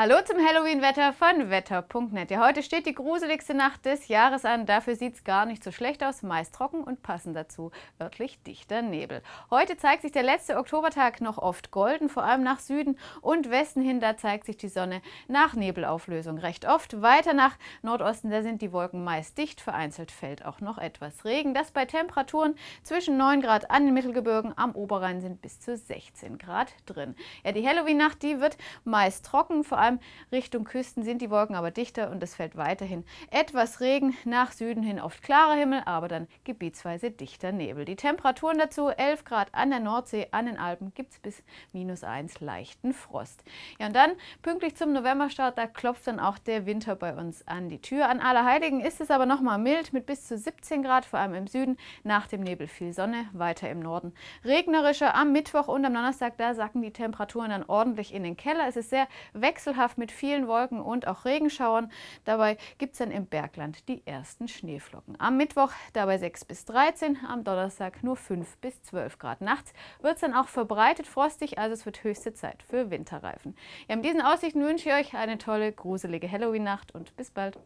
Hallo zum Halloween-Wetter von wetter.net. Ja, heute steht die gruseligste Nacht des Jahres an. Dafür sieht es gar nicht so schlecht aus. Meist trocken und passend dazu örtlich dichter Nebel. Heute zeigt sich der letzte Oktobertag noch oft golden, vor allem nach Süden und Westen hin. Da zeigt sich die Sonne nach Nebelauflösung recht oft. Weiter nach Nordosten, da sind die Wolken meist dicht. Vereinzelt fällt auch noch etwas Regen. Das bei Temperaturen zwischen 9 Grad an den Mittelgebirgen. Am Oberrhein sind bis zu 16 Grad drin. Ja, die Halloween-Nacht, die wird meist trocken, vor allem allem Richtung Küsten sind die Wolken aber dichter und es fällt weiterhin etwas Regen. Nach Süden hin oft klarer Himmel, aber dann gebietsweise dichter Nebel. Die Temperaturen dazu 11 Grad an der Nordsee, an den Alpen gibt es bis minus 1 leichten Frost. Ja, und dann pünktlich zum Novemberstart, da klopft dann auch der Winter bei uns an die Tür. An Allerheiligen ist es aber nochmal mild mit bis zu 17 Grad, vor allem im Süden. Nach dem Nebel viel Sonne, weiter im Norden. Regnerischer am Mittwoch und am Donnerstag, da sacken die Temperaturen dann ordentlich in den Keller. Es ist sehr wechselhaft wechselhaft mit vielen Wolken und auch Regenschauern. Dabei gibt es dann im Bergland die ersten Schneeflocken. Am Mittwoch dabei 6 bis 13, am Donnerstag nur 5 bis 12 Grad. Nachts wird es dann auch verbreitet frostig, also es wird höchste Zeit für Winterreifen. Ja, mit diesen Aussichten wünsche ich euch eine tolle, gruselige Halloween-Nacht und bis bald.